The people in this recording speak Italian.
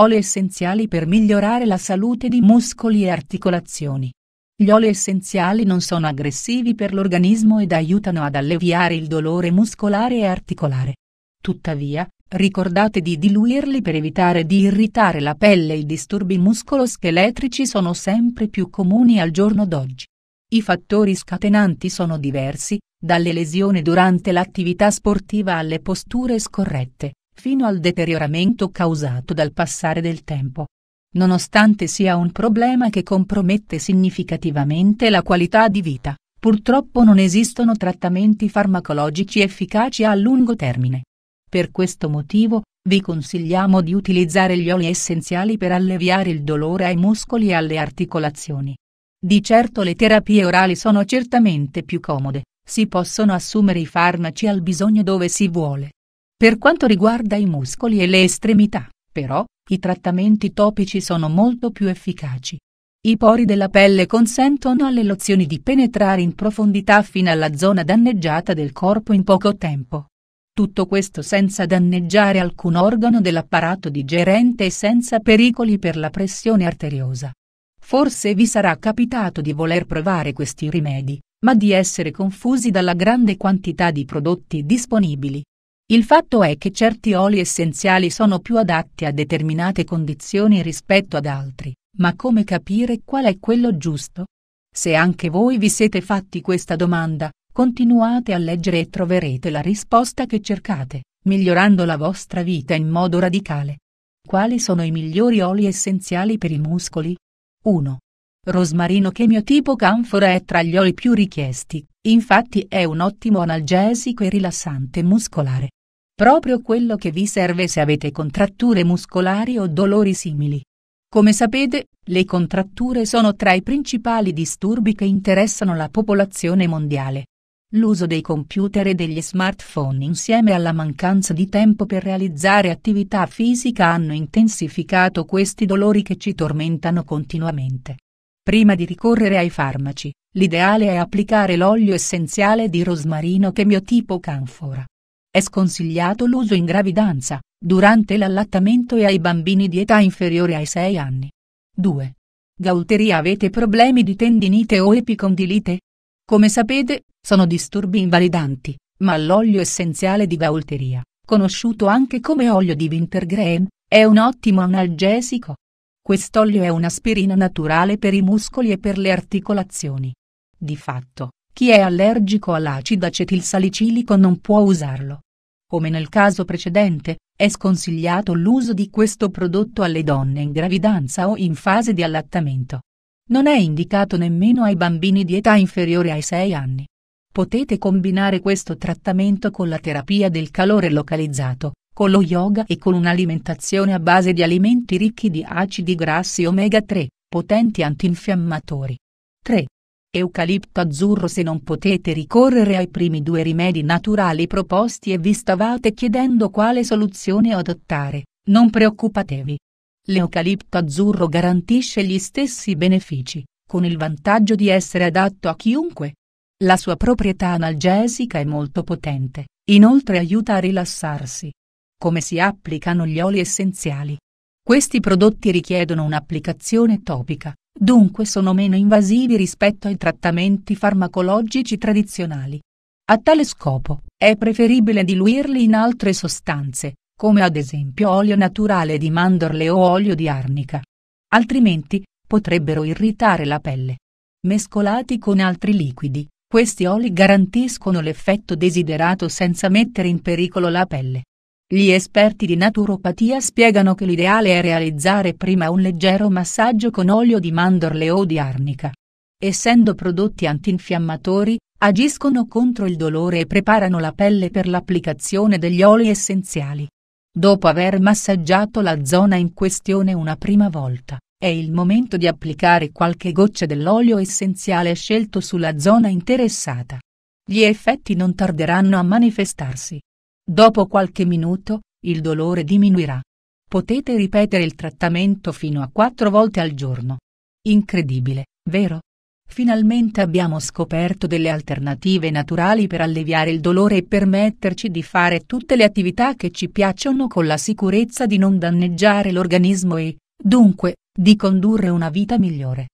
Oli essenziali per migliorare la salute di muscoli e articolazioni. Gli oli essenziali non sono aggressivi per l'organismo ed aiutano ad alleviare il dolore muscolare e articolare. Tuttavia, ricordate di diluirli per evitare di irritare la pelle i disturbi muscoloscheletrici sono sempre più comuni al giorno d'oggi. I fattori scatenanti sono diversi, dalle lesioni durante l'attività sportiva alle posture scorrette fino al deterioramento causato dal passare del tempo. Nonostante sia un problema che compromette significativamente la qualità di vita, purtroppo non esistono trattamenti farmacologici efficaci a lungo termine. Per questo motivo, vi consigliamo di utilizzare gli oli essenziali per alleviare il dolore ai muscoli e alle articolazioni. Di certo le terapie orali sono certamente più comode, si possono assumere i farmaci al bisogno dove si vuole, per quanto riguarda i muscoli e le estremità, però, i trattamenti topici sono molto più efficaci. I pori della pelle consentono alle lozioni di penetrare in profondità fino alla zona danneggiata del corpo in poco tempo. Tutto questo senza danneggiare alcun organo dell'apparato digerente e senza pericoli per la pressione arteriosa. Forse vi sarà capitato di voler provare questi rimedi, ma di essere confusi dalla grande quantità di prodotti disponibili. Il fatto è che certi oli essenziali sono più adatti a determinate condizioni rispetto ad altri, ma come capire qual è quello giusto? Se anche voi vi siete fatti questa domanda, continuate a leggere e troverete la risposta che cercate, migliorando la vostra vita in modo radicale. Quali sono i migliori oli essenziali per i muscoli? 1. Rosmarino chemiotipo canfora è tra gli oli più richiesti, infatti è un ottimo analgesico e rilassante muscolare proprio quello che vi serve se avete contratture muscolari o dolori simili. Come sapete, le contratture sono tra i principali disturbi che interessano la popolazione mondiale. L'uso dei computer e degli smartphone insieme alla mancanza di tempo per realizzare attività fisica hanno intensificato questi dolori che ci tormentano continuamente. Prima di ricorrere ai farmaci, l'ideale è applicare l'olio essenziale di rosmarino chemiotipo canfora. È sconsigliato l'uso in gravidanza, durante l'allattamento e ai bambini di età inferiore ai 6 anni. 2. Gauteria Avete problemi di tendinite o epicondilite? Come sapete, sono disturbi invalidanti, ma l'olio essenziale di Gaulteria, conosciuto anche come olio di Wintergreen, è un ottimo analgesico. Quest'olio è un'aspirina naturale per i muscoli e per le articolazioni. Di fatto, chi è allergico all'acido acetilsalicilico non può usarlo. Come nel caso precedente, è sconsigliato l'uso di questo prodotto alle donne in gravidanza o in fase di allattamento. Non è indicato nemmeno ai bambini di età inferiore ai 6 anni. Potete combinare questo trattamento con la terapia del calore localizzato, con lo yoga e con un'alimentazione a base di alimenti ricchi di acidi grassi omega 3, potenti antinfiammatori. 3. Eucalipto azzurro Se non potete ricorrere ai primi due rimedi naturali proposti e vi stavate chiedendo quale soluzione adottare, non preoccupatevi. L'eucalipto azzurro garantisce gli stessi benefici, con il vantaggio di essere adatto a chiunque. La sua proprietà analgesica è molto potente, inoltre aiuta a rilassarsi. Come si applicano gli oli essenziali? Questi prodotti richiedono un'applicazione topica, Dunque sono meno invasivi rispetto ai trattamenti farmacologici tradizionali. A tale scopo, è preferibile diluirli in altre sostanze, come ad esempio olio naturale di mandorle o olio di arnica. Altrimenti, potrebbero irritare la pelle. Mescolati con altri liquidi, questi oli garantiscono l'effetto desiderato senza mettere in pericolo la pelle. Gli esperti di naturopatia spiegano che l'ideale è realizzare prima un leggero massaggio con olio di mandorle o di arnica. Essendo prodotti antinfiammatori, agiscono contro il dolore e preparano la pelle per l'applicazione degli oli essenziali. Dopo aver massaggiato la zona in questione una prima volta, è il momento di applicare qualche goccia dell'olio essenziale scelto sulla zona interessata. Gli effetti non tarderanno a manifestarsi. Dopo qualche minuto, il dolore diminuirà. Potete ripetere il trattamento fino a quattro volte al giorno. Incredibile, vero? Finalmente abbiamo scoperto delle alternative naturali per alleviare il dolore e permetterci di fare tutte le attività che ci piacciono con la sicurezza di non danneggiare l'organismo e, dunque, di condurre una vita migliore.